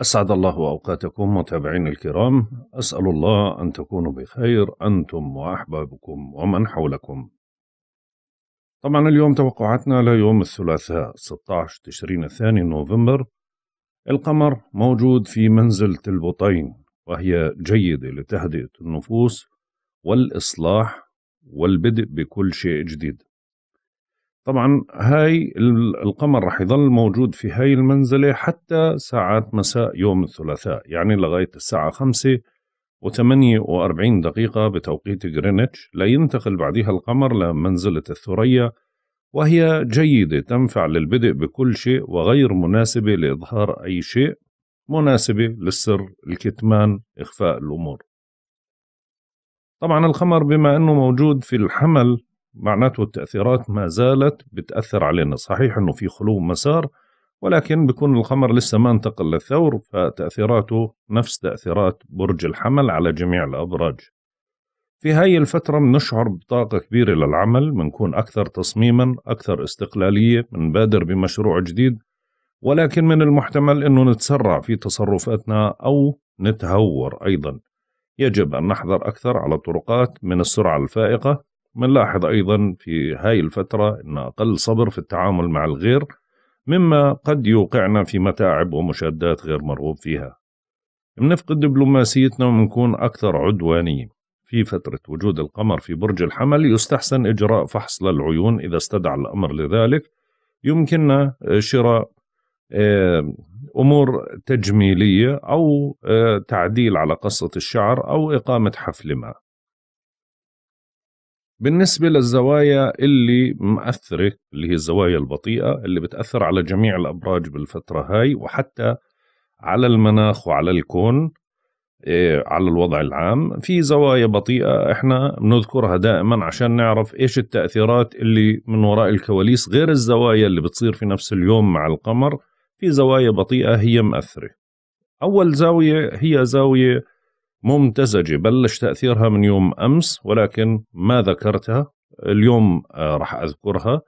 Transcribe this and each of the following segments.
أسعد الله أوقاتكم متابعينا الكرام أسأل الله أن تكونوا بخير أنتم وأحبابكم ومن حولكم طبعا اليوم توقعاتنا ليوم الثلاثاء 16 تشرين الثاني نوفمبر القمر موجود في منزلة البطين وهي جيدة لتهدئة النفوس والإصلاح والبدء بكل شيء جديد طبعا هاي القمر رح يظل موجود في هاي المنزلة حتى ساعات مساء يوم الثلاثاء يعني لغاية الساعة خمسة وثمانية وأربعين دقيقة بتوقيت غرينتش لينتقل بعدها القمر لمنزلة الثريا وهي جيدة تنفع للبدء بكل شيء وغير مناسبة لإظهار أي شيء مناسبة للسر الكتمان إخفاء الأمور طبعا القمر بما أنه موجود في الحمل معناته التأثيرات ما زالت بتأثر علينا صحيح أنه في خلو مسار ولكن بيكون القمر لسه ما انتقل للثور فتأثيراته نفس تأثيرات برج الحمل على جميع الأبراج في هاي الفترة بنشعر بطاقة كبيرة للعمل بنكون أكثر تصميما أكثر استقلالية بنبادر بمشروع جديد ولكن من المحتمل أنه نتسرع في تصرفاتنا أو نتهور أيضا يجب أن نحذر أكثر على الطرقات من السرعة الفائقة منلاحظ أيضا في هاي الفترة أن أقل صبر في التعامل مع الغير مما قد يوقعنا في متاعب ومشادات غير مرغوب فيها بنفقد دبلوماسيتنا ومنكون أكثر عدوانيه في فترة وجود القمر في برج الحمل يستحسن إجراء فحص للعيون إذا استدعى الأمر لذلك يمكننا شراء آه، أمور تجميلية أو آه، تعديل على قصة الشعر أو إقامة حفل ما بالنسبة للزوايا اللي مأثرة اللي هي الزوايا البطيئة اللي بتأثر على جميع الأبراج بالفترة هاي وحتى على المناخ وعلى الكون إيه على الوضع العام في زوايا بطيئة احنا بنذكرها دائما عشان نعرف ايش التأثيرات اللي من وراء الكواليس غير الزوايا اللي بتصير في نفس اليوم مع القمر في زوايا بطيئة هي مأثرة أول زاوية هي زاوية ممتزجة بلش تأثيرها من يوم أمس ولكن ما ذكرتها اليوم آه، راح أذكرها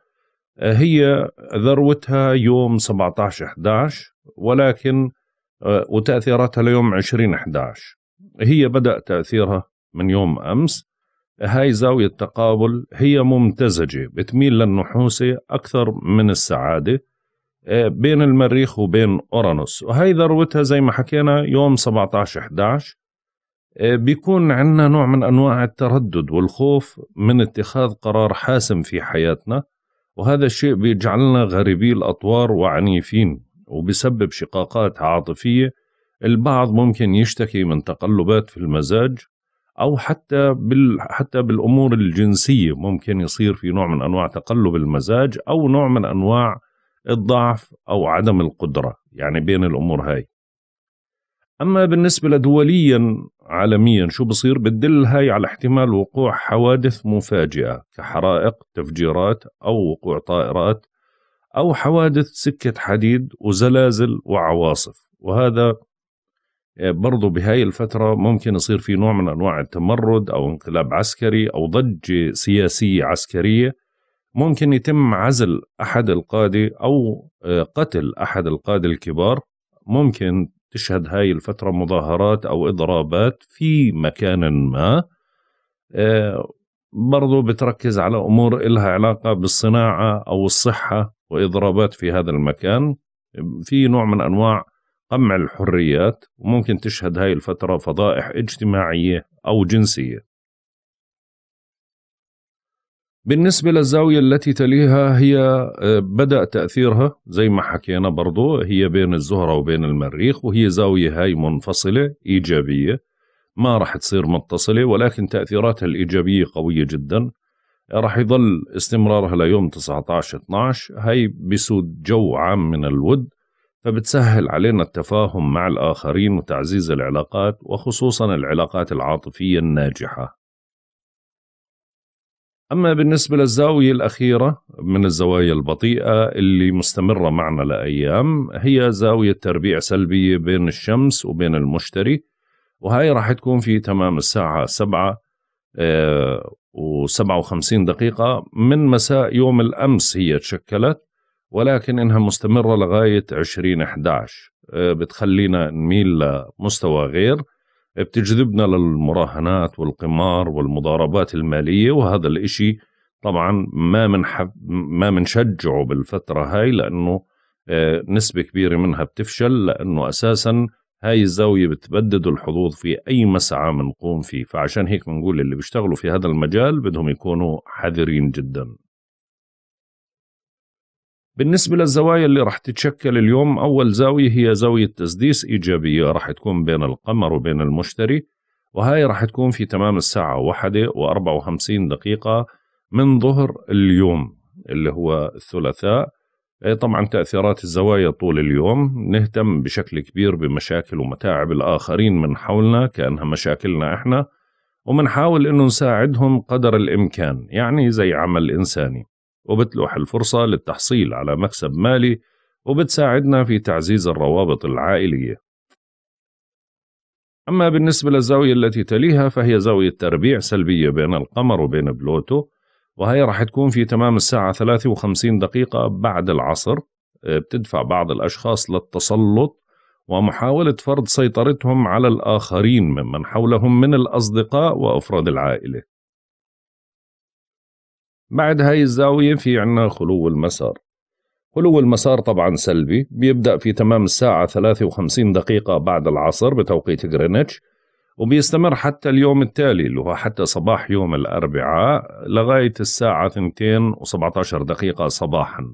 آه، هي ذروتها يوم 17 11 ولكن آه، وتأثيراتها ليوم 20 11 هي بدأ تأثيرها من يوم أمس هاي زاوية تقابل هي ممتزجة بتميل للنحوسة أكثر من السعادة بين المريخ وبين أورانوس وهي ذروتها زي ما حكينا يوم 17 11 آه، بيكون عندنا نوع من انواع التردد والخوف من اتخاذ قرار حاسم في حياتنا وهذا الشيء بيجعلنا غريبي الاطوار وعنيفين وبسبب شقاقات عاطفيه البعض ممكن يشتكي من تقلبات في المزاج او حتى بال حتى بالامور الجنسيه ممكن يصير في نوع من انواع تقلب المزاج او نوع من انواع الضعف او عدم القدره يعني بين الامور هاي اما بالنسبه لدوليا عالميا شو بصير بتدل هاي على احتمال وقوع حوادث مفاجئة كحرائق تفجيرات أو وقوع طائرات أو حوادث سكة حديد وزلازل وعواصف وهذا آه، برضو بهاي الفترة ممكن يصير في نوع من أنواع التمرد أو انقلاب عسكري أو ضجة سياسية عسكرية ممكن يتم عزل أحد القادة أو آه، قتل أحد القادة الكبار ممكن تشهد هاي الفترة مظاهرات أو إضرابات في مكان ما آه، برضو بتركز على أمور إلها علاقة بالصناعة أو الصحة وإضرابات في هذا المكان في نوع من أنواع قمع الحريات وممكن تشهد هاي الفترة فضائح اجتماعية أو جنسية بالنسبة للزاوية التي تليها هي آه، بدأ تأثيرها زي ما حكينا برضو هي بين الزهرة وبين المريخ وهي زاوية هاي منفصلة إيجابية ما راح تصير متصلة ولكن تأثيراتها الإيجابية قوية جدا راح يظل استمرارها ليوم 19-12 هاي بسود جو عام من الود فبتسهل علينا التفاهم مع الآخرين وتعزيز العلاقات وخصوصا العلاقات العاطفية الناجحة أما بالنسبة للزاوية الأخيرة من الزوايا البطيئة اللي مستمرة معنا لأيام هي زاوية تربيع سلبية بين الشمس وبين المشتري وهي راح تكون في تمام الساعة سبعة آه، و وخمسين دقيقة من مساء يوم الأمس هي تشكلت ولكن إنها مستمرة لغاية أحداش آه، بتخلينا نميل لمستوى غير بتجذبنا للمراهنات والقمار والمضاربات المالية وهذا الإشي طبعا ما من ما بنشجعه بالفترة هاي لأنه آه، نسبة كبيرة منها بتفشل لأنه أساسا هاي الزاوية بتبدد الحظوظ في أي مسعى منقوم فيه فعشان هيك بنقول اللي بيشتغلوا في هذا المجال بدهم يكونوا حذرين جدا بالنسبة للزوايا اللي راح تتشكل اليوم أول زاوية هي زاوية تسديس إيجابية راح تكون بين القمر وبين المشتري وهاي راح تكون في تمام الساعة واحدة وأربعة وخمسين دقيقة من ظهر اليوم اللي هو الثلاثاء إيه، طبعا تأثيرات الزوايا طول اليوم نهتم بشكل كبير بمشاكل ومتاعب الآخرين من حولنا كأنها مشاكلنا إحنا ومنحاول إنه نساعدهم قدر الإمكان يعني زي عمل إنساني وبتلوح الفرصة للتحصيل على مكسب مالي وبتساعدنا في تعزيز الروابط العائلية أما بالنسبة للزاوية التي تليها فهي زاوية تربيع سلبية بين القمر وبين بلوتو وهي راح تكون في تمام الساعة 53 دقيقة بعد العصر آه، بتدفع بعض الأشخاص للتسلط ومحاولة فرض سيطرتهم على الآخرين ممن حولهم من الأصدقاء وأفراد العائلة بعد هاي الزاوية في عنا خلو المسار خلو المسار طبعا سلبي بيبدأ في تمام الساعة 53 دقيقة بعد العصر بتوقيت غرينتش وبيستمر حتى اليوم التالي اللي هو حتى صباح يوم الأربعاء لغاية الساعة 2 و17 دقيقة صباحا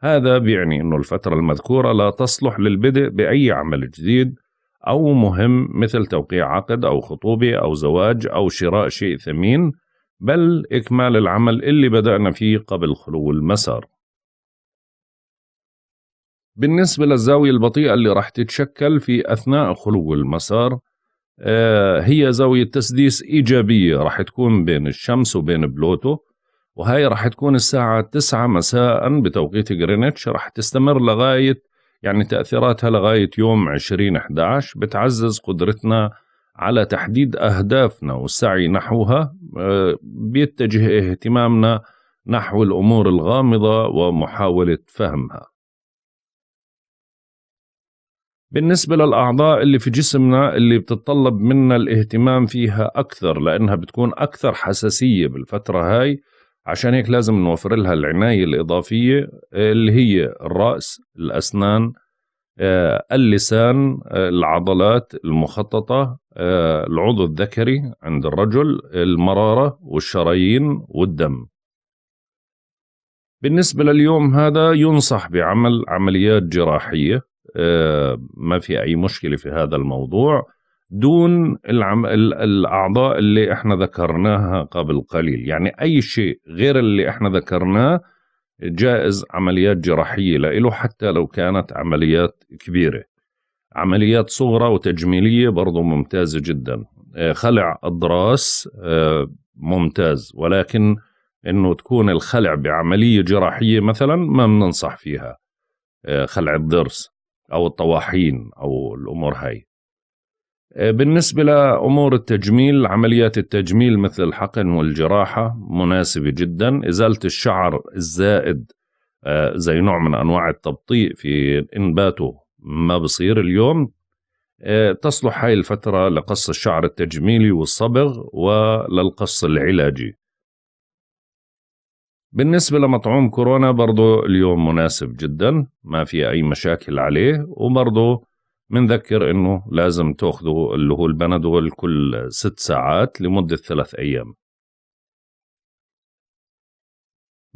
هذا بيعني أنه الفترة المذكورة لا تصلح للبدء بأي عمل جديد أو مهم مثل توقيع عقد أو خطوبة أو زواج أو شراء شيء ثمين بل إكمال العمل اللي بدأنا فيه قبل خلو المسار بالنسبة للزاوية البطيئة اللي راح تتشكل في أثناء خلو المسار آه، هي زاوية تسديس إيجابية راح تكون بين الشمس وبين بلوتو وهي راح تكون الساعة 9 مساء بتوقيت غرينتش راح تستمر لغاية يعني تأثيراتها لغاية يوم 2011 بتعزز قدرتنا على تحديد أهدافنا والسعي نحوها آه، بيتجه اهتمامنا نحو الأمور الغامضة ومحاولة فهمها بالنسبة للأعضاء اللي في جسمنا اللي بتتطلب منا الاهتمام فيها أكثر لأنها بتكون أكثر حساسية بالفترة هاي عشان هيك لازم نوفر لها العناية الإضافية اللي هي الرأس الأسنان آه، اللسان آه، العضلات المخططة آه، العضو الذكري عند الرجل المرارة والشرايين والدم بالنسبة لليوم هذا ينصح بعمل عمليات جراحية آه، ما في أي مشكلة في هذا الموضوع دون العم... الأعضاء اللي احنا ذكرناها قبل قليل يعني أي شيء غير اللي احنا ذكرناه جائز عمليات جراحية له حتى لو كانت عمليات كبيرة عمليات صغرى وتجميلية برضو ممتازة جدا آه، خلع الضراس آه، ممتاز ولكن انه تكون الخلع بعملية جراحية مثلا ما بننصح فيها آه، خلع الضرس او الطواحين او الامور هاي بالنسبة لأمور التجميل عمليات التجميل مثل الحقن والجراحة مناسبة جدا إزالة الشعر الزائد زي نوع من أنواع التبطيء في إنباته ما بصير اليوم آه، تصلح هاي الفترة لقص الشعر التجميلي والصبغ وللقص العلاجي بالنسبة لمطعوم كورونا برضو اليوم مناسب جدا ما في أي مشاكل عليه وبرضو منذكر أنه لازم تأخذوا اللي هو البنادول كل ست ساعات لمدة ثلاث أيام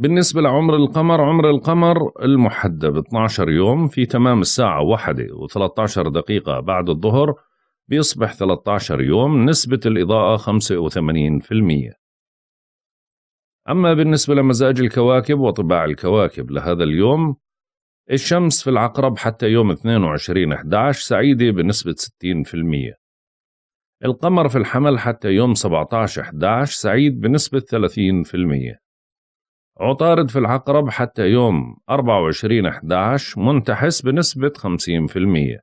بالنسبة لعمر القمر عمر القمر المحدد 12 يوم في تمام الساعة واحدة و13 دقيقة بعد الظهر بيصبح 13 يوم نسبة الإضاءة 85% أما بالنسبة لمزاج الكواكب وطباع الكواكب لهذا اليوم الشمس في العقرب حتى يوم 22/11 سعيدة بنسبة 60% القمر في الحمل حتى يوم 17/11 سعيد بنسبة 30% عطارد في العقرب حتى يوم 24/11 منتحس بنسبة 50%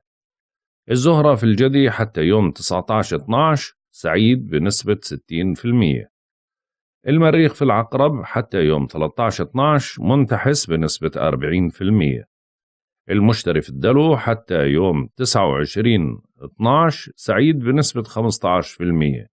الزهرة في الجدي حتى يوم 19/12 سعيد بنسبة 60% المريخ في العقرب حتى يوم 13/12 منتحس بنسبة 40% المشتري في الدلو حتى يوم 29/12 سعيد بنسبة 15%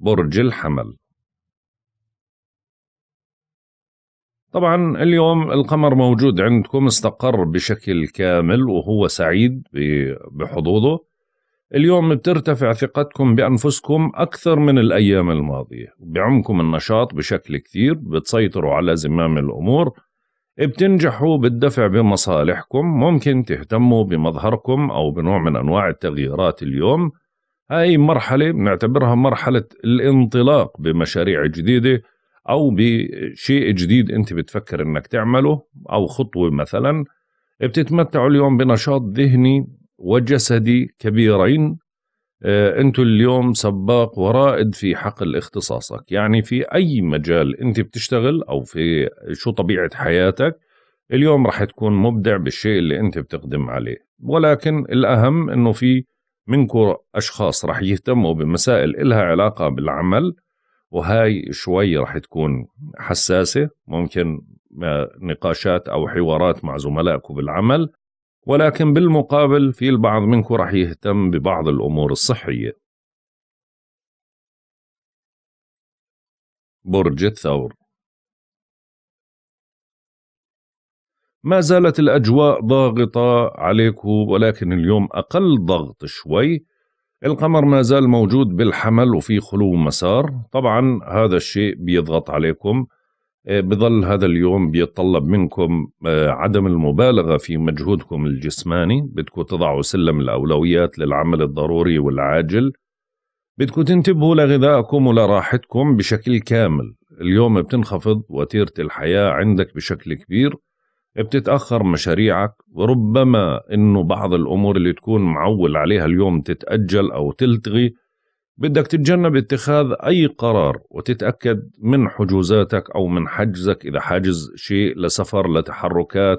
برج الحمل طبعا اليوم القمر موجود عندكم استقر بشكل كامل وهو سعيد بحظوظه اليوم بترتفع ثقتكم بأنفسكم أكثر من الأيام الماضية بعمكم النشاط بشكل كثير بتسيطروا على زمام الأمور بتنجحوا بالدفع بمصالحكم ممكن تهتموا بمظهركم أو بنوع من أنواع التغييرات اليوم هاي مرحلة بنعتبرها مرحلة الانطلاق بمشاريع جديدة أو بشيء جديد أنت بتفكر أنك تعمله أو خطوة مثلا بتتمتعوا اليوم بنشاط ذهني وجسدي كبيرين آه، أنت اليوم سباق ورائد في حقل اختصاصك يعني في أي مجال أنت بتشتغل أو في شو طبيعة حياتك اليوم رح تكون مبدع بالشيء اللي أنت بتقدم عليه ولكن الأهم أنه في منكم أشخاص رح يهتموا بمسائل إلها علاقة بالعمل وهاي شوي رح تكون حساسة ممكن نقاشات أو حوارات مع زملائكم بالعمل ولكن بالمقابل في البعض منكم رح يهتم ببعض الأمور الصحية برج الثور ما زالت الأجواء ضاغطة عليكم ولكن اليوم أقل ضغط شوي القمر ما زال موجود بالحمل وفي خلو مسار طبعا هذا الشيء بيضغط عليكم آه، بظل هذا اليوم بيتطلب منكم آه، عدم المبالغة في مجهودكم الجسماني بدكم تضعوا سلم الأولويات للعمل الضروري والعاجل بدكم تنتبهوا لغذائكم ولراحتكم بشكل كامل اليوم بتنخفض وتيرة الحياة عندك بشكل كبير بتتأخر مشاريعك وربما أنه بعض الأمور اللي تكون معول عليها اليوم تتأجل أو تلتغي بدك تتجنب اتخاذ أي قرار وتتأكد من حجوزاتك أو من حجزك إذا حاجز شيء لسفر لتحركات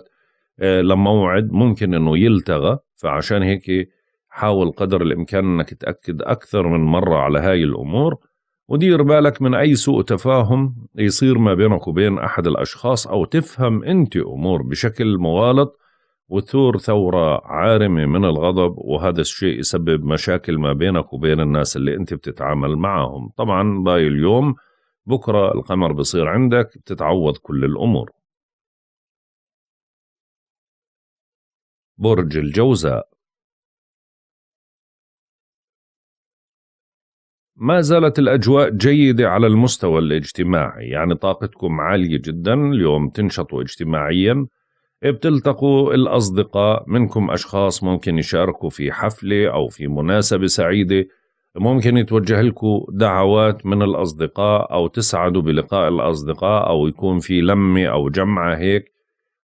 آه، لموعد ممكن أنه يلتغى فعشان هيك حاول قدر الإمكان أنك تأكد أكثر من مرة على هاي الأمور ودير بالك من أي سوء تفاهم يصير ما بينك وبين أحد الأشخاص أو تفهم أنت أمور بشكل مغالط وتثور ثورة عارمة من الغضب وهذا الشيء يسبب مشاكل ما بينك وبين الناس اللي أنت بتتعامل معهم طبعا باي اليوم بكرة القمر بصير عندك بتتعوض كل الأمور برج الجوزاء ما زالت الأجواء جيدة على المستوى الاجتماعي يعني طاقتكم عالية جدا اليوم تنشطوا اجتماعيا بتلتقوا الأصدقاء منكم أشخاص ممكن يشاركوا في حفلة أو في مناسبة سعيدة ممكن يتوجه لكم دعوات من الأصدقاء أو تسعدوا بلقاء الأصدقاء أو يكون في لمة أو جمعة هيك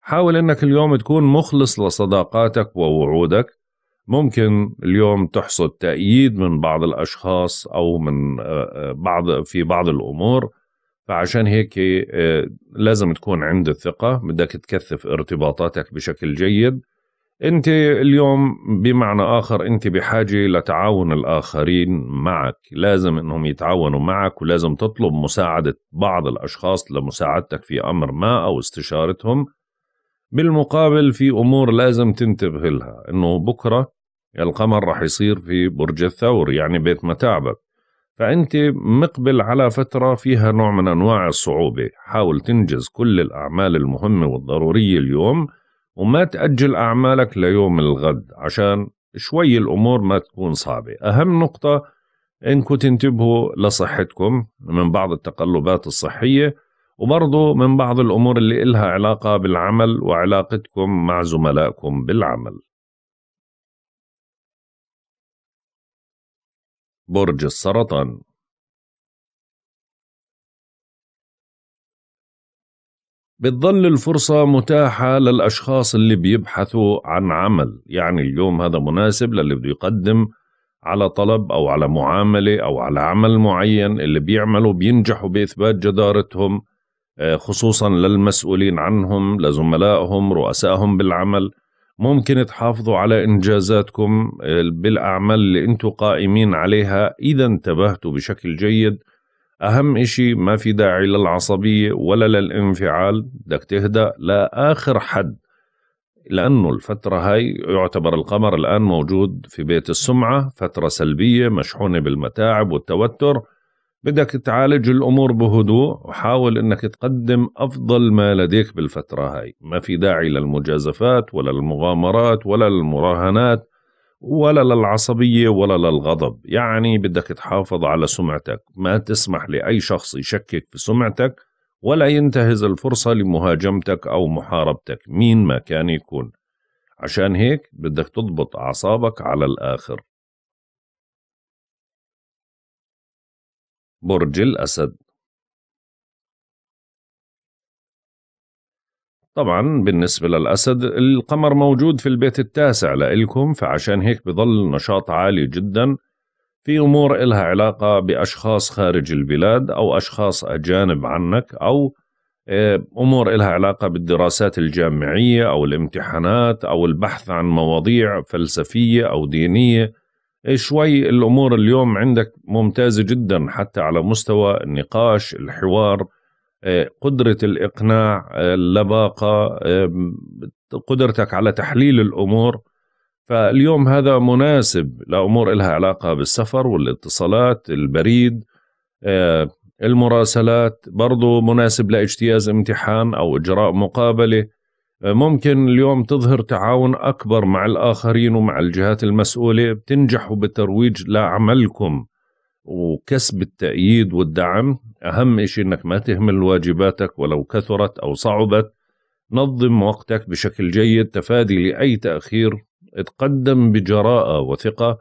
حاول أنك اليوم تكون مخلص لصداقاتك ووعودك ممكن اليوم تحصد تأييد من بعض الأشخاص أو من آه، آه، بعض في بعض الأمور فعشان هيك آه، لازم تكون عند الثقة بدك تكثف ارتباطاتك بشكل جيد أنت اليوم بمعنى آخر أنت بحاجة لتعاون الآخرين معك لازم أنهم يتعاونوا معك ولازم تطلب مساعدة بعض الأشخاص لمساعدتك في أمر ما أو استشارتهم بالمقابل في امور لازم تنتبه لها انه بكره القمر راح يصير في برج الثور يعني بيت متاعبك فانت مقبل على فتره فيها نوع من انواع الصعوبه حاول تنجز كل الاعمال المهمه والضروريه اليوم وما تاجل اعمالك ليوم الغد عشان شوي الامور ما تكون صعبه اهم نقطه انكم تنتبهوا لصحتكم من بعض التقلبات الصحيه وبرضه من بعض الأمور اللي إلها علاقة بالعمل وعلاقتكم مع زملائكم بالعمل برج السرطان بتظل الفرصة متاحة للأشخاص اللي بيبحثوا عن عمل يعني اليوم هذا مناسب للي بده يقدم على طلب أو على معاملة أو على عمل معين اللي بيعملوا بينجحوا بإثبات جدارتهم آه، خصوصا للمسؤولين عنهم لزملائهم رؤسائهم بالعمل ممكن تحافظوا على إنجازاتكم آه، بالأعمال اللي أنتوا قائمين عليها إذا انتبهتوا بشكل جيد أهم إشي ما في داعي للعصبية ولا للانفعال بدك تهدأ لآخر حد لأنه الفترة هاي يعتبر القمر الآن موجود في بيت السمعة فترة سلبية مشحونة بالمتاعب والتوتر بدك تعالج الامور بهدوء وحاول انك تقدم افضل ما لديك بالفتره هاي ما في داعي للمجازفات ولا المغامرات ولا المراهنات ولا للعصبية ولا للغضب يعني بدك تحافظ على سمعتك ما تسمح لأي شخص يشكك في سمعتك ولا ينتهز الفرصة لمهاجمتك أو محاربتك مين ما كان يكون عشان هيك بدك تضبط أعصابك على الآخر برج الأسد طبعا بالنسبة للأسد القمر موجود في البيت التاسع لإلكم فعشان هيك بظل نشاط عالي جدا في أمور إلها علاقة بأشخاص خارج البلاد أو أشخاص أجانب عنك أو آه، أمور إلها علاقة بالدراسات الجامعية أو الامتحانات أو البحث عن مواضيع فلسفية أو دينية إيه، شوي الامور اليوم عندك ممتازه جدا حتى على مستوى النقاش الحوار إيه، قدره الاقناع إيه، اللباقه قدرتك على تحليل الامور فاليوم هذا مناسب لامور لها علاقه بالسفر والاتصالات البريد المراسلات برضو مناسب لاجتياز امتحان او اجراء مقابله ممكن اليوم تظهر تعاون أكبر مع الآخرين ومع الجهات المسؤولة بتنجحوا بترويج لعملكم وكسب التأييد والدعم أهم شيء أنك ما تهمل واجباتك ولو كثرت أو صعبت نظم وقتك بشكل جيد تفادي لأي تأخير اتقدم بجراءة وثقة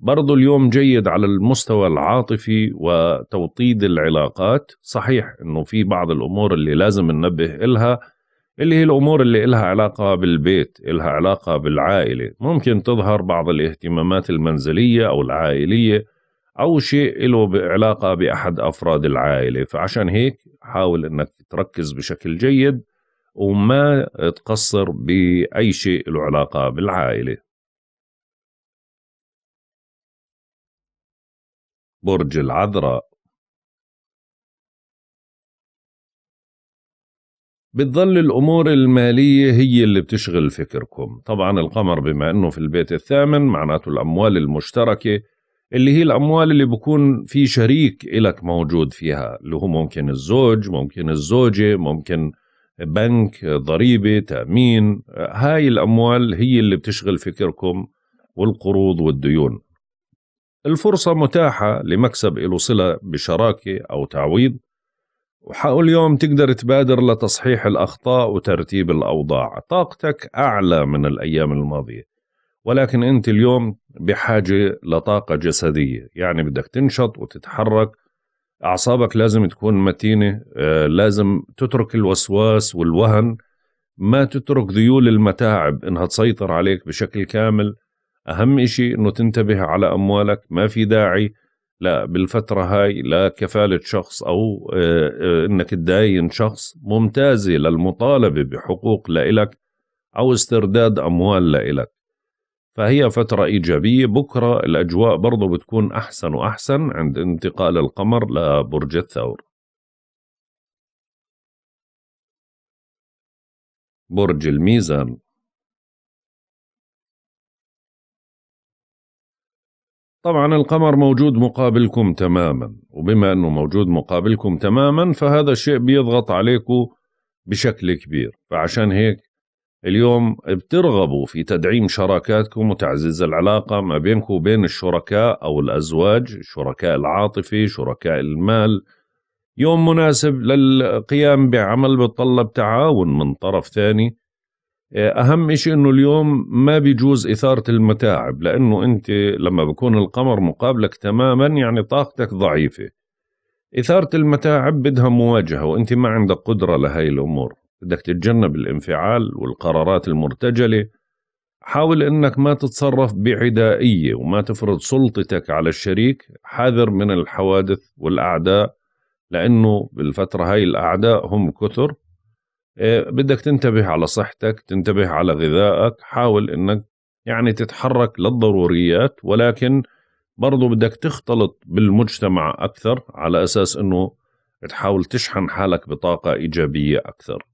برضو اليوم جيد على المستوى العاطفي وتوطيد العلاقات صحيح أنه في بعض الأمور اللي لازم ننبه إلها اللي هي الأمور اللي إلها علاقة بالبيت إلها علاقة بالعائلة ممكن تظهر بعض الاهتمامات المنزلية أو العائلية أو شيء له علاقة بأحد أفراد العائلة فعشان هيك حاول أنك تركز بشكل جيد وما تقصر بأي شيء له علاقة بالعائلة برج العذراء بتظل الأمور المالية هي اللي بتشغل فكركم طبعا القمر بما أنه في البيت الثامن معناته الأموال المشتركة اللي هي الأموال اللي بكون في شريك إلك موجود فيها اللي هو ممكن الزوج ممكن الزوجة ممكن بنك ضريبة تأمين هاي الأموال هي اللي بتشغل فكركم والقروض والديون الفرصة متاحة لمكسب له صلة بشراكة أو تعويض وحاول يوم تقدر تبادر لتصحيح الأخطاء وترتيب الأوضاع طاقتك أعلى من الأيام الماضية ولكن أنت اليوم بحاجة لطاقة جسدية يعني بدك تنشط وتتحرك أعصابك لازم تكون متينة آه، لازم تترك الوسواس والوهن ما تترك ذيول المتاعب إنها تسيطر عليك بشكل كامل أهم إشي إنه تنتبه على أموالك ما في داعي لا بالفترة هاي لا كفالة شخص أو آه، آه، أنك تداين شخص ممتازة للمطالبة بحقوق لإلك أو استرداد أموال لإلك فهي فترة إيجابية بكرة الأجواء برضو بتكون أحسن وأحسن عند انتقال القمر لبرج الثور برج الميزان طبعا القمر موجود مقابلكم تماما وبما أنه موجود مقابلكم تماما فهذا الشيء بيضغط عليكم بشكل كبير فعشان هيك اليوم بترغبوا في تدعيم شراكاتكم وتعزيز العلاقة ما بينكم وبين الشركاء أو الأزواج الشركاء العاطفي شركاء المال يوم مناسب للقيام بعمل بتطلب تعاون من طرف ثاني آه، اهم شيء انه اليوم ما بيجوز اثاره المتاعب لانه انت لما بكون القمر مقابلك تماما يعني طاقتك ضعيفه اثاره المتاعب بدها مواجهه وانت ما عندك قدره لهي الامور بدك تتجنب الانفعال والقرارات المرتجله حاول انك ما تتصرف بعدائيه وما تفرض سلطتك على الشريك حذر من الحوادث والاعداء لانه بالفتره هاي الاعداء هم كثر إيه، بدك تنتبه على صحتك تنتبه على غذائك حاول انك يعني تتحرك للضروريات ولكن برضو بدك تختلط بالمجتمع أكثر على أساس أنه تحاول تشحن حالك بطاقة إيجابية أكثر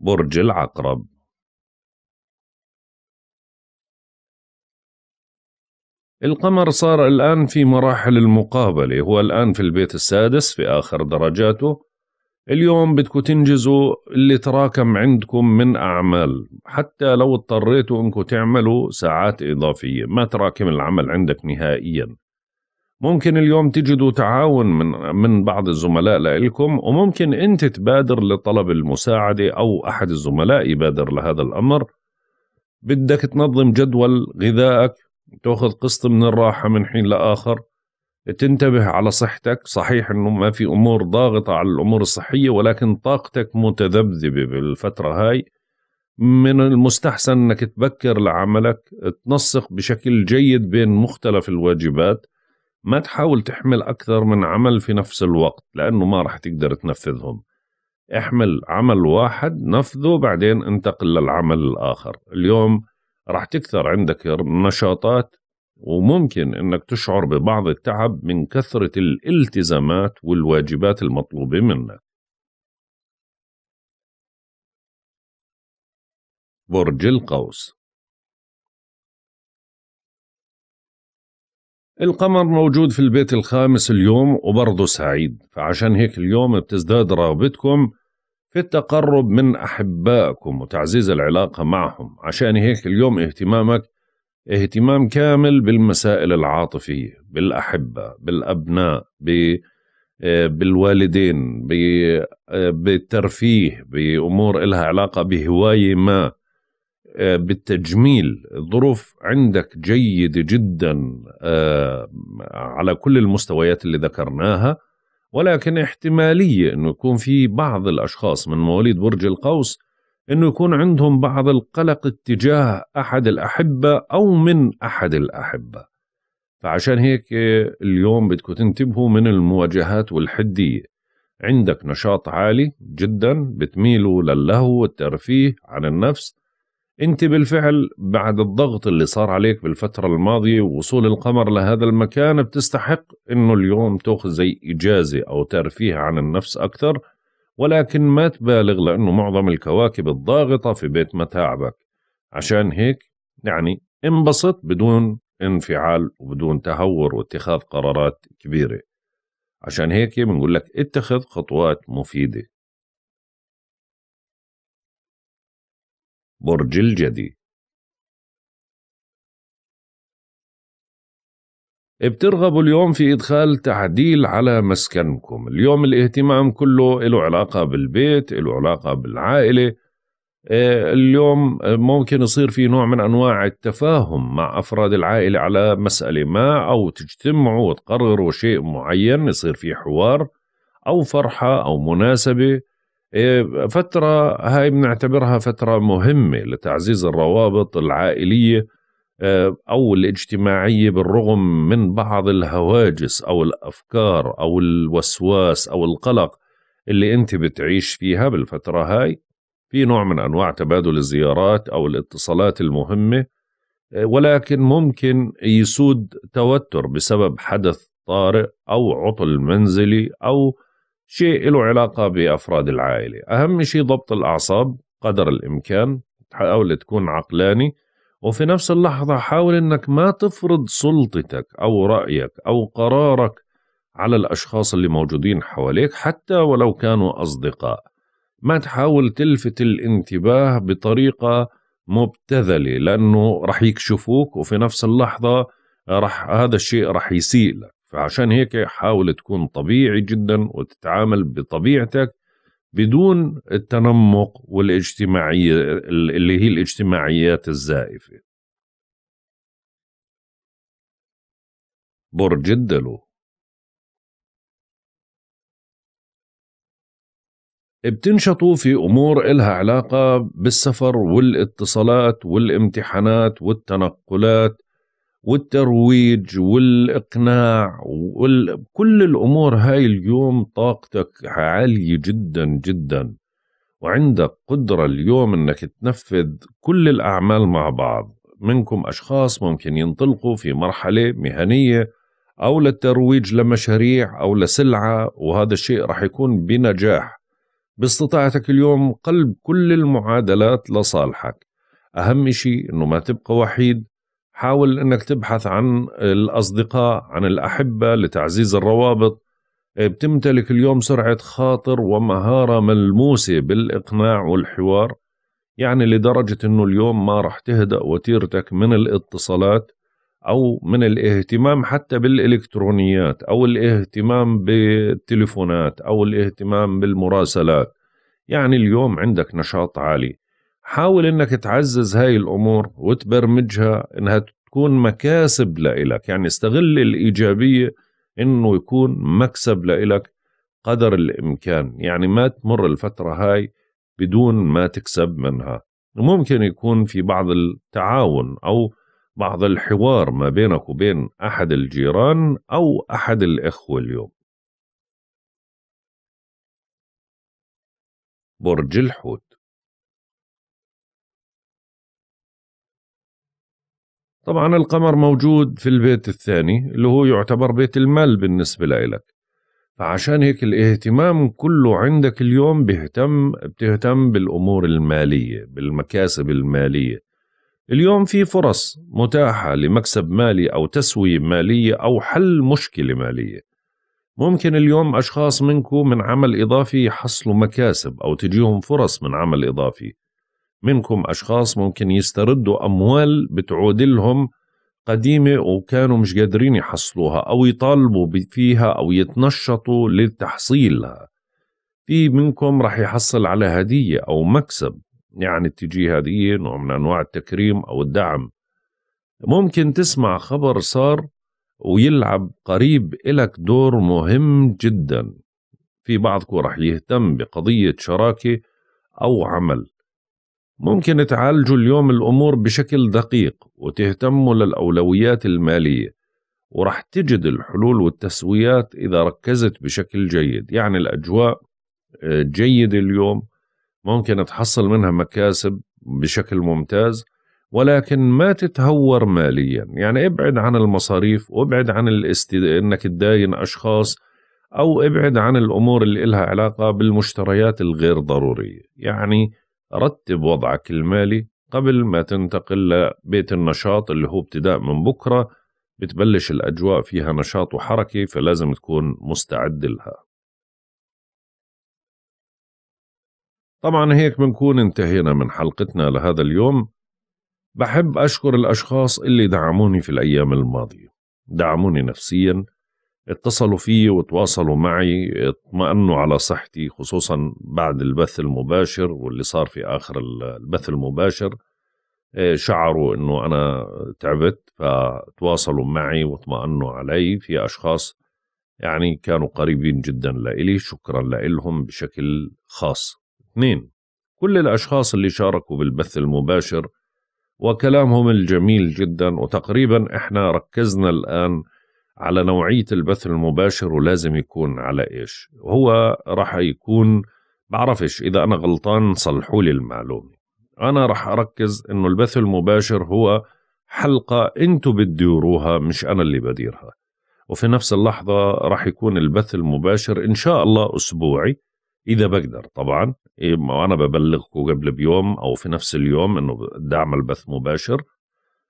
برج العقرب القمر صار الآن في مراحل المقابلة هو الآن في البيت السادس في آخر درجاته اليوم بدكم تنجزوا اللي تراكم عندكم من أعمال حتى لو اضطريتوا أنكم تعملوا ساعات إضافية ما تراكم العمل عندك نهائيا ممكن اليوم تجدوا تعاون من من بعض الزملاء لإلكم وممكن أنت تبادر لطلب المساعدة أو أحد الزملاء يبادر لهذا الأمر بدك تنظم جدول غذائك تاخذ قسط من الراحة من حين لآخر تنتبه على صحتك صحيح انه ما في امور ضاغطه على الامور الصحيه ولكن طاقتك متذبذبه بالفتره هاي من المستحسن انك تبكر لعملك تنسق بشكل جيد بين مختلف الواجبات ما تحاول تحمل اكثر من عمل في نفس الوقت لانه ما راح تقدر تنفذهم احمل عمل واحد نفذه بعدين انتقل للعمل الاخر اليوم راح تكثر عندك نشاطات وممكن انك تشعر ببعض التعب من كثرة الالتزامات والواجبات المطلوبة منك. برج القوس القمر موجود في البيت الخامس اليوم وبرضه سعيد فعشان هيك اليوم بتزداد رغبتكم في التقرب من أحبائكم وتعزيز العلاقة معهم عشان هيك اليوم اهتمامك اهتمام كامل بالمسائل العاطفية بالأحبة بالأبناء آه، بالوالدين آه، بالترفيه بأمور إلها علاقة بهواية ما آه، بالتجميل الظروف عندك جيدة جدا على كل المستويات اللي ذكرناها ولكن احتمالية أنه يكون في بعض الأشخاص من مواليد برج القوس انه يكون عندهم بعض القلق اتجاه احد الاحبه او من احد الاحبه فعشان هيك آه، اليوم بدكم تنتبهوا من المواجهات والحديه عندك نشاط عالي جدا بتميلوا للهو والترفيه عن النفس انت بالفعل بعد الضغط اللي صار عليك بالفترة الماضية ووصول القمر لهذا المكان بتستحق انه اليوم تاخذ زي اجازة او ترفيه عن النفس اكثر ولكن ما تبالغ لأنه معظم الكواكب الضاغطة في بيت متاعبك عشان هيك يعني انبسط بدون انفعال وبدون تهور واتخاذ قرارات كبيرة عشان هيك بنقول لك اتخذ خطوات مفيدة برج الجدي بترغبوا اليوم في إدخال تعديل على مسكنكم اليوم الاهتمام كله له علاقة بالبيت له علاقة بالعائلة آه، اليوم ممكن يصير في نوع من أنواع التفاهم مع أفراد العائلة على مسألة ما أو تجتمعوا وتقرروا شيء معين يصير في حوار أو فرحة أو مناسبة آه، فترة هاي بنعتبرها فترة مهمة لتعزيز الروابط العائلية أو الاجتماعية بالرغم من بعض الهواجس أو الأفكار أو الوسواس أو القلق اللي أنت بتعيش فيها بالفترة هاي في نوع من أنواع تبادل الزيارات أو الاتصالات المهمة ولكن ممكن يسود توتر بسبب حدث طارئ أو عطل منزلي أو شيء له علاقة بأفراد العائلة أهم شيء ضبط الأعصاب قدر الإمكان تحاول تكون عقلاني وفي نفس اللحظة حاول أنك ما تفرض سلطتك أو رأيك أو قرارك على الأشخاص اللي موجودين حواليك حتى ولو كانوا أصدقاء ما تحاول تلفت الانتباه بطريقة مبتذلة لأنه رح يكشفوك وفي نفس اللحظة رح هذا الشيء رح يسيء لك فعشان هيك حاول تكون طبيعي جدا وتتعامل بطبيعتك بدون التنمق والاجتماعية اللي هي الاجتماعيات الزائفة برج الدلو بتنشطوا في أمور إلها علاقة بالسفر والاتصالات والامتحانات والتنقلات والترويج والاقناع وكل الامور هاي اليوم طاقتك عاليه جدا جدا وعندك قدره اليوم انك تنفذ كل الاعمال مع بعض منكم اشخاص ممكن ينطلقوا في مرحله مهنيه او للترويج لمشاريع او لسلعه وهذا الشيء راح يكون بنجاح باستطاعتك اليوم قلب كل المعادلات لصالحك اهم شيء انه ما تبقى وحيد حاول انك تبحث عن الاصدقاء عن الاحبه لتعزيز الروابط إيه، بتمتلك اليوم سرعه خاطر ومهاره ملموسه بالاقناع والحوار يعني لدرجه انه اليوم ما راح تهدا وتيرتك من الاتصالات او من الاهتمام حتى بالالكترونيات او الاهتمام بالتليفونات او الاهتمام بالمراسلات يعني اليوم عندك نشاط عالي حاول انك تعزز هاي الامور وتبرمجها انها تكون مكاسب لإلك يعني استغل الإيجابية انه يكون مكسب لإلك قدر الإمكان يعني ما تمر الفترة هاي بدون ما تكسب منها ممكن يكون في بعض التعاون أو بعض الحوار ما بينك وبين أحد الجيران أو أحد الإخوة اليوم برج الحوت طبعا القمر موجود في البيت الثاني اللي هو يعتبر بيت المال بالنسبة لإلك فعشان هيك الاهتمام كله عندك اليوم بيهتم بتهتم بالأمور المالية بالمكاسب المالية اليوم في فرص متاحة لمكسب مالي أو تسوية مالية أو حل مشكلة مالية ممكن اليوم أشخاص منكم من عمل إضافي يحصلوا مكاسب أو تجيهم فرص من عمل إضافي منكم أشخاص ممكن يستردوا أموال بتعود لهم قديمة وكانوا مش قادرين يحصلوها أو يطالبوا فيها أو يتنشطوا لتحصيلها في منكم رح يحصل على هدية أو مكسب يعني تجي هدية نوع من أنواع التكريم أو الدعم ممكن تسمع خبر صار ويلعب قريب إلك دور مهم جدا في بعضكم رح يهتم بقضية شراكة أو عمل ممكن تعالجوا اليوم الأمور بشكل دقيق وتهتموا للأولويات المالية ورح تجد الحلول والتسويات إذا ركزت بشكل جيد يعني الأجواء آه، جيدة اليوم ممكن تحصل منها مكاسب بشكل ممتاز ولكن ما تتهور ماليا يعني ابعد عن المصاريف وابعد عن الاستد... انك تداين اشخاص او ابعد عن الامور اللي لها علاقة بالمشتريات الغير ضرورية يعني رتب وضعك المالي قبل ما تنتقل لبيت النشاط اللي هو ابتداء من بكرة بتبلش الأجواء فيها نشاط وحركة فلازم تكون مستعد لها طبعا هيك بنكون انتهينا من حلقتنا لهذا اليوم بحب أشكر الأشخاص اللي دعموني في الأيام الماضية دعموني نفسيا اتصلوا فيه وتواصلوا معي اطمأنوا على صحتي خصوصا بعد البث المباشر واللي صار في آخر البث المباشر إيه، شعروا انه انا تعبت فتواصلوا معي واطمأنوا علي في اشخاص يعني كانوا قريبين جدا لإلي شكرا لإلهم بشكل خاص اثنين كل الأشخاص اللي شاركوا بالبث المباشر وكلامهم الجميل جدا وتقريبا احنا ركزنا الآن على نوعية البث المباشر ولازم يكون على إيش هو راح يكون بعرفش إذا أنا غلطان صلحوا لي المعلومة أنا راح أركز إنه البث المباشر هو حلقة أنتوا بتديروها مش أنا اللي بديرها وفي نفس اللحظة راح يكون البث المباشر إن شاء الله أسبوعي إذا بقدر طبعا وأنا إيه، ببلغكم قبل بيوم أو في نفس اليوم إنه بدي أعمل بث مباشر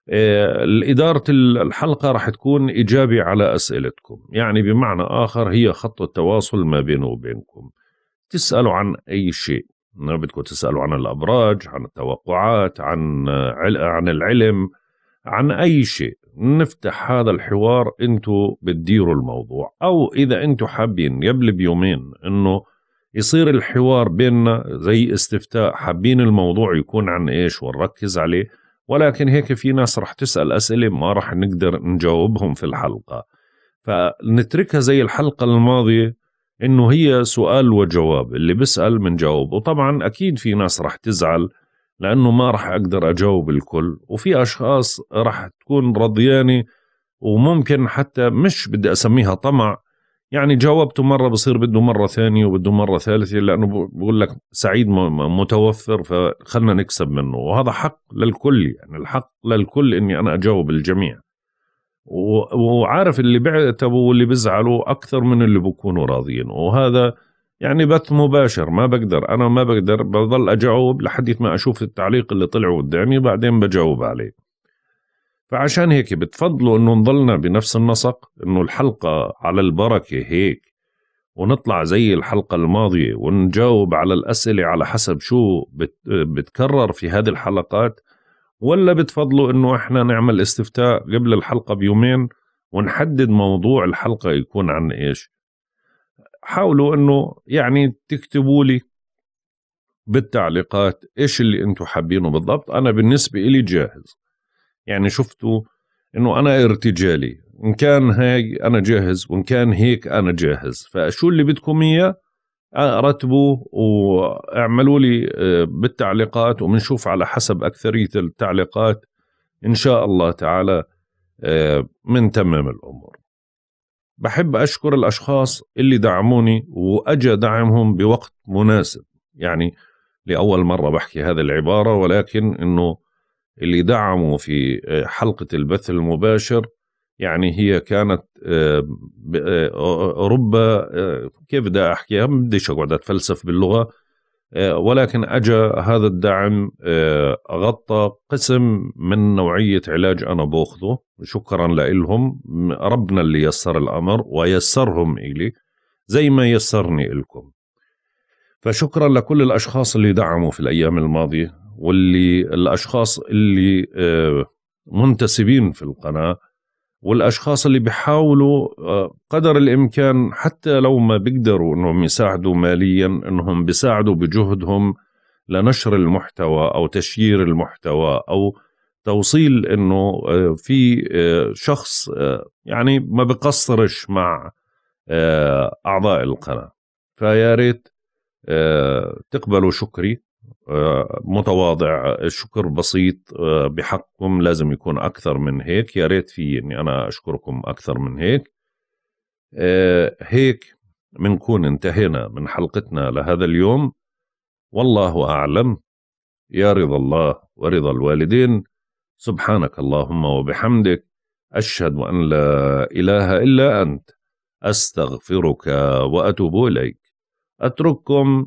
الإدارة آه، الحلقة راح تكون إجابة على أسئلتكم يعني بمعنى آخر هي خط التواصل ما بينه وبينكم تسألوا عن أي شيء بدكم تسألوا عن الأبراج عن التوقعات عن, عن العلم عن أي شيء نفتح هذا الحوار انتوا بتديروا الموضوع او اذا انتوا حابين قبل بيومين انه يصير الحوار بيننا زي استفتاء حابين الموضوع يكون عن ايش ونركز عليه ولكن هيك في ناس رح تسأل أسئلة ما رح نقدر نجاوبهم في الحلقة فنتركها زي الحلقة الماضية إنه هي سؤال وجواب اللي بسأل بنجاوب وطبعا أكيد في ناس رح تزعل لأنه ما رح أقدر أجاوب الكل وفي أشخاص رح تكون رضيانة وممكن حتى مش بدي أسميها طمع يعني جاوبته مره بصير بده مره ثانيه وبده مره ثالثه لانه بقول لك سعيد متوفر فخلنا نكسب منه وهذا حق للكل يعني الحق للكل اني انا اجاوب الجميع وعارف اللي بيعتبوا واللي بيزعلوا اكثر من اللي بكونوا راضيين وهذا يعني بث مباشر ما بقدر انا ما بقدر بضل اجاوب لحد ما اشوف التعليق اللي طلع قدامي بعدين بجاوب عليه فعشان هيك بتفضلوا انه نضلنا بنفس النسق انه الحلقة على البركة هيك ونطلع زي الحلقة الماضية ونجاوب على الأسئلة على حسب شو بت بتكرر في هذه الحلقات ولا بتفضلوا انه احنا نعمل استفتاء قبل الحلقة بيومين ونحدد موضوع الحلقة يكون عن ايش حاولوا انه يعني تكتبوا لي بالتعليقات ايش اللي انتم حابينه بالضبط انا بالنسبة لي جاهز يعني شفتوا انه انا ارتجالي ان كان هيك انا جاهز وان كان هيك انا جاهز فشو اللي بدكم اياه رتبوا واعملوا لي آه، بالتعليقات وبنشوف على حسب أكثرية التعليقات إن شاء الله تعالى آه، من تمام الأمور بحب أشكر الأشخاص اللي دعموني وأجى دعمهم بوقت مناسب يعني لأول مرة بحكي هذه العبارة ولكن إنه اللي دعموا في آه، حلقة البث المباشر يعني هي كانت آه، آه، أوروبا كيف بدي أحكيها ما بديش أقعد أتفلسف باللغة ولكن أجا هذا الدعم غطى قسم من نوعية علاج أنا بأخذه شكرا لإلهم ربنا اللي يسر الأمر ويسرهم إلي زي ما يسرني إلكم فشكرا لكل الأشخاص اللي دعموا في الأيام الماضية واللي الاشخاص اللي آه، منتسبين في القناه والاشخاص اللي بيحاولوا آه، قدر الامكان حتى لو ما بيقدروا انهم يساعدوا ماليا انهم بيساعدوا بجهدهم لنشر المحتوى او تشيير المحتوى او توصيل انه آه، في شخص يعني ما بقصرش مع اعضاء القناه فيا ريت تقبلوا شكري متواضع شكر بسيط آه، بحقكم لازم يكون أكثر من هيك يا ريت في إني أنا أشكركم أكثر من هيك آه، هيك بنكون انتهينا من حلقتنا لهذا اليوم والله أعلم يا رضا الله ورضا الوالدين سبحانك اللهم وبحمدك أشهد أن لا إله إلا أنت أستغفرك وأتوب إليك أترككم